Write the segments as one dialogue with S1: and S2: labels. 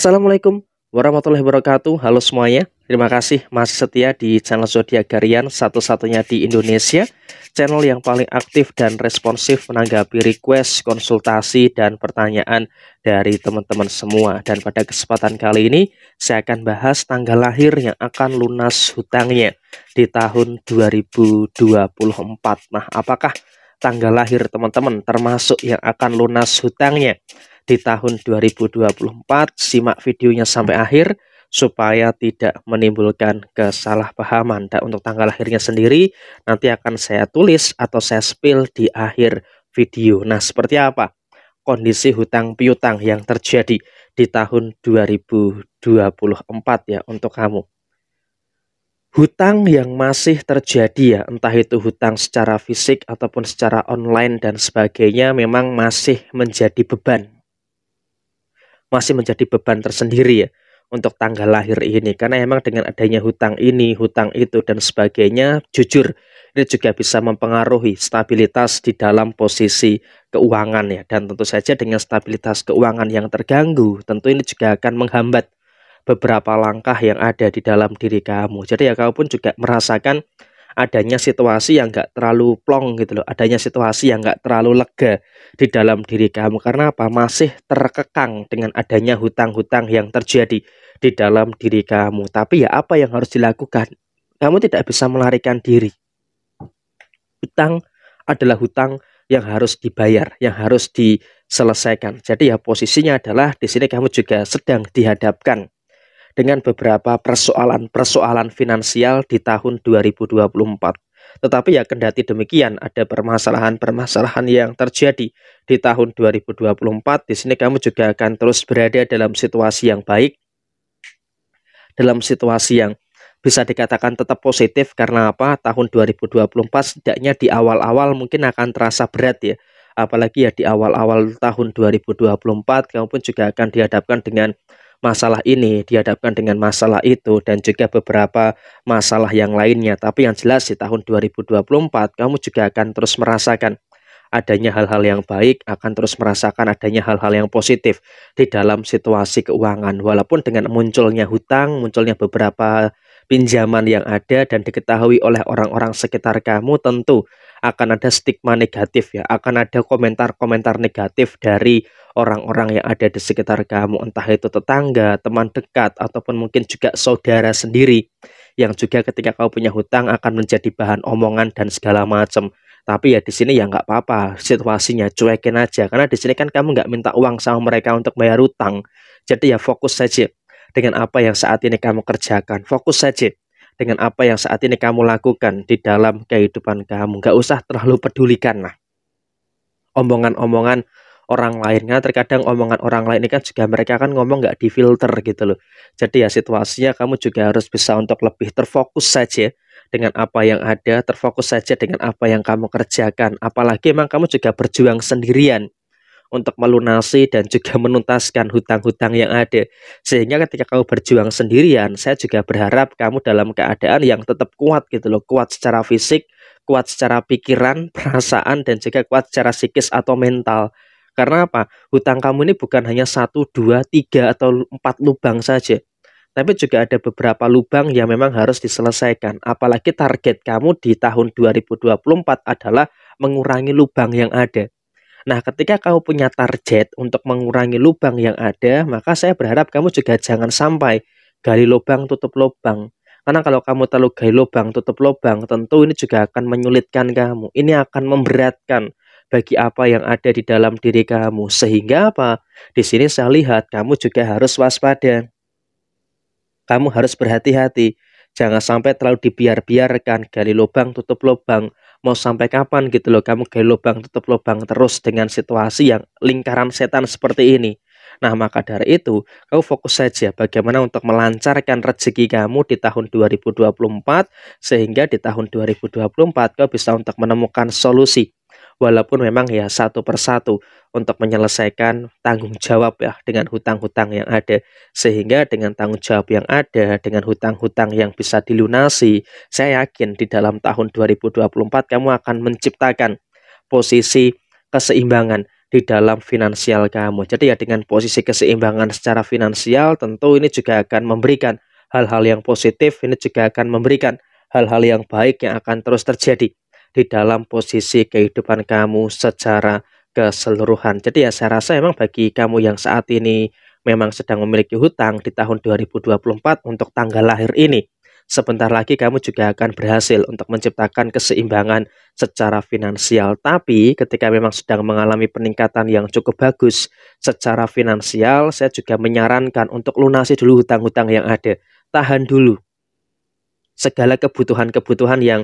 S1: Assalamualaikum warahmatullahi wabarakatuh. Halo semuanya. Terima kasih masih setia di channel Zodiak Garian satu-satunya di Indonesia. Channel yang paling aktif dan responsif menanggapi request, konsultasi, dan pertanyaan dari teman-teman semua. Dan pada kesempatan kali ini, saya akan bahas tanggal lahir yang akan lunas hutangnya di tahun 2024. Nah, apakah tanggal lahir teman-teman termasuk yang akan lunas hutangnya? di tahun 2024. Simak videonya sampai akhir supaya tidak menimbulkan kesalahpahaman. Dan untuk tanggal lahirnya sendiri nanti akan saya tulis atau saya spill di akhir video. Nah, seperti apa kondisi hutang piutang yang terjadi di tahun 2024 ya untuk kamu. Hutang yang masih terjadi ya, entah itu hutang secara fisik ataupun secara online dan sebagainya memang masih menjadi beban masih menjadi beban tersendiri ya untuk tanggal lahir ini karena emang dengan adanya hutang ini, hutang itu dan sebagainya jujur ini juga bisa mempengaruhi stabilitas di dalam posisi keuangan ya dan tentu saja dengan stabilitas keuangan yang terganggu tentu ini juga akan menghambat beberapa langkah yang ada di dalam diri kamu. Jadi ya kamu pun juga merasakan adanya situasi yang nggak terlalu plong gitu loh, adanya situasi yang nggak terlalu lega di dalam diri kamu karena apa? Masih terkekang dengan adanya hutang-hutang yang terjadi di dalam diri kamu. Tapi ya apa yang harus dilakukan? Kamu tidak bisa melarikan diri. Hutang adalah hutang yang harus dibayar, yang harus diselesaikan. Jadi ya posisinya adalah di sini kamu juga sedang dihadapkan dengan beberapa persoalan-persoalan finansial di tahun 2024. Tetapi ya kendati demikian ada permasalahan-permasalahan yang terjadi di tahun 2024. Di sini kamu juga akan terus berada dalam situasi yang baik, dalam situasi yang bisa dikatakan tetap positif karena apa tahun 2024 setidaknya di awal-awal mungkin akan terasa berat ya apalagi ya di awal-awal tahun 2024 kamu pun juga akan dihadapkan dengan masalah ini dihadapkan dengan masalah itu dan juga beberapa masalah yang lainnya. Tapi yang jelas di tahun 2024 kamu juga akan terus merasakan adanya hal-hal yang baik akan terus merasakan adanya hal-hal yang positif di dalam situasi keuangan walaupun dengan munculnya hutang, munculnya beberapa pinjaman yang ada dan diketahui oleh orang-orang sekitar kamu tentu akan ada stigma negatif ya, akan ada komentar-komentar negatif dari orang-orang yang ada di sekitar kamu, entah itu tetangga, teman dekat, ataupun mungkin juga saudara sendiri, yang juga ketika kau punya hutang akan menjadi bahan omongan dan segala macam. Tapi ya di sini ya nggak apa-apa, situasinya cuekin aja, karena di sini kan kamu nggak minta uang sama mereka untuk bayar hutang. Jadi ya fokus saja dengan apa yang saat ini kamu kerjakan, fokus saja dengan apa yang saat ini kamu lakukan di dalam kehidupan kamu. Gak usah terlalu pedulikan lah omongan-omongan orang lainnya kan, terkadang omongan orang lain ini kan juga mereka kan ngomong gak difilter gitu loh. Jadi ya situasinya kamu juga harus bisa untuk lebih terfokus saja dengan apa yang ada, terfokus saja dengan apa yang kamu kerjakan. Apalagi emang kamu juga berjuang sendirian untuk melunasi dan juga menuntaskan hutang-hutang yang ada. Sehingga ketika kamu berjuang sendirian, saya juga berharap kamu dalam keadaan yang tetap kuat gitu loh, kuat secara fisik, kuat secara pikiran, perasaan dan juga kuat secara psikis atau mental. Karena apa? Hutang kamu ini bukan hanya satu, dua, tiga atau empat lubang saja, tapi juga ada beberapa lubang yang memang harus diselesaikan. Apalagi target kamu di tahun 2024 adalah mengurangi lubang yang ada. Nah, ketika kamu punya target untuk mengurangi lubang yang ada, maka saya berharap kamu juga jangan sampai gali lubang tutup lubang. Karena kalau kamu terlalu gali lubang tutup lubang, tentu ini juga akan menyulitkan kamu. Ini akan memberatkan bagi apa yang ada di dalam diri kamu. Sehingga apa? Di sini saya lihat kamu juga harus waspada. Kamu harus berhati-hati. Jangan sampai terlalu dibiar-biarkan gali lubang tutup lubang mau sampai kapan gitu loh kamu ke lubang tutup lubang terus dengan situasi yang lingkaran setan seperti ini Nah maka dari itu kau fokus saja bagaimana untuk melancarkan rezeki kamu di tahun 2024 sehingga di tahun 2024 kau bisa untuk menemukan solusi walaupun memang ya satu persatu untuk menyelesaikan tanggung jawab ya dengan hmm. hutang-hutang yang ada. Sehingga dengan tanggung jawab yang ada, dengan hutang-hutang yang bisa dilunasi, saya yakin di dalam tahun 2024 kamu akan menciptakan posisi keseimbangan di dalam finansial kamu. Jadi ya dengan posisi keseimbangan secara finansial tentu ini juga akan memberikan hal-hal yang positif, ini juga akan memberikan hal-hal yang baik yang akan terus terjadi di dalam posisi kehidupan kamu secara keseluruhan. Jadi ya saya rasa memang bagi kamu yang saat ini memang sedang memiliki hutang di tahun 2024 untuk tanggal lahir ini, sebentar lagi kamu juga akan berhasil untuk menciptakan keseimbangan secara finansial. Tapi ketika memang sedang mengalami peningkatan yang cukup bagus secara finansial, saya juga menyarankan untuk lunasi dulu hutang-hutang yang ada. Tahan dulu segala kebutuhan-kebutuhan yang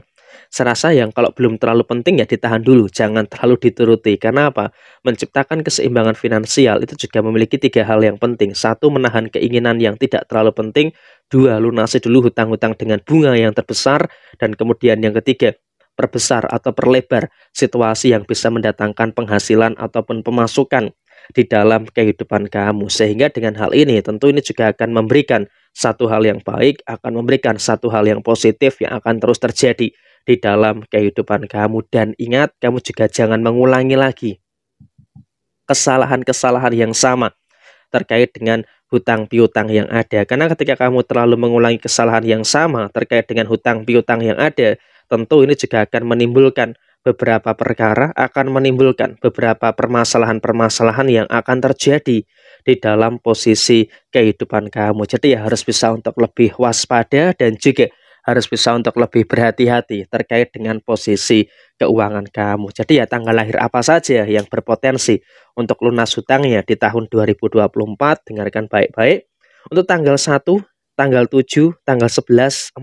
S1: Serasa yang kalau belum terlalu penting ya ditahan dulu, jangan terlalu dituruti. Karena apa? Menciptakan keseimbangan finansial itu juga memiliki tiga hal yang penting. Satu, menahan keinginan yang tidak terlalu penting. Dua, lunasi dulu hutang-hutang dengan bunga yang terbesar. Dan kemudian yang ketiga, perbesar atau perlebar situasi yang bisa mendatangkan penghasilan ataupun pemasukan di dalam kehidupan kamu. Sehingga dengan hal ini tentu ini juga akan memberikan satu hal yang baik, akan memberikan satu hal yang positif yang akan terus terjadi di dalam kehidupan kamu dan ingat kamu juga jangan mengulangi lagi kesalahan-kesalahan yang sama terkait dengan hutang piutang yang ada. Karena ketika kamu terlalu mengulangi kesalahan yang sama terkait dengan hutang piutang yang ada, tentu ini juga akan menimbulkan beberapa perkara akan menimbulkan beberapa permasalahan-permasalahan yang akan terjadi di dalam posisi kehidupan kamu. Jadi ya harus bisa untuk lebih waspada dan juga harus bisa untuk lebih berhati-hati terkait dengan posisi keuangan kamu. Jadi ya tanggal lahir apa saja yang berpotensi untuk lunas hutangnya di tahun 2024, dengarkan baik-baik. Untuk tanggal 1, tanggal 7, tanggal 11, 14, 19,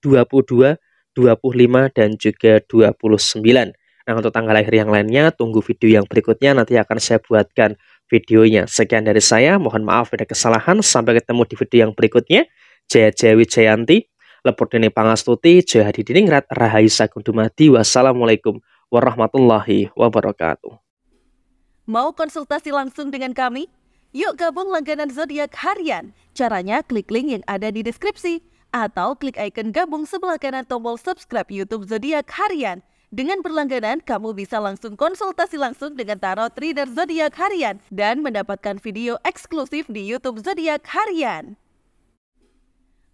S1: 22, 25, dan juga 29. Nah untuk tanggal lahir yang lainnya, tunggu video yang berikutnya nanti akan saya buatkan videonya. Sekian dari saya, mohon maaf ada kesalahan. Sampai ketemu di video yang berikutnya. Jaya Jawi Jayanti, Lepurdini Pangastuti, Jaya Hadi Diningrat, Rahaisa Dumadi, Wassalamualaikum warahmatullahi wabarakatuh.
S2: Mau konsultasi langsung dengan kami? Yuk gabung langganan zodiak harian. Caranya klik link yang ada di deskripsi atau klik icon gabung sebelah kanan tombol subscribe YouTube Zodiak Harian. Dengan berlangganan, kamu bisa langsung konsultasi langsung dengan tarot reader zodiak harian dan mendapatkan video eksklusif di YouTube Zodiak Harian.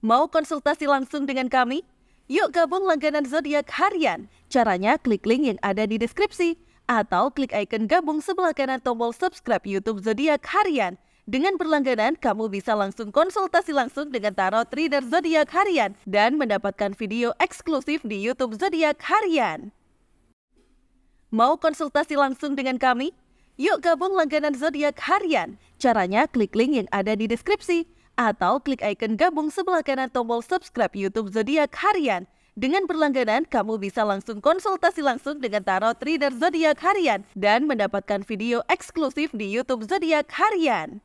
S2: Mau konsultasi langsung dengan kami? Yuk gabung langganan zodiak harian. Caranya klik link yang ada di deskripsi atau klik icon gabung sebelah kanan tombol subscribe YouTube zodiak harian. Dengan berlangganan, kamu bisa langsung konsultasi langsung dengan tarot reader zodiak harian dan mendapatkan video eksklusif di YouTube zodiak harian. Mau konsultasi langsung dengan kami? Yuk gabung langganan zodiak harian. Caranya klik link yang ada di deskripsi atau klik icon gabung sebelah kanan tombol subscribe YouTube Zodiak Harian. Dengan berlangganan, kamu bisa langsung konsultasi langsung dengan tarot reader zodiak harian dan mendapatkan video eksklusif di YouTube Zodiak Harian.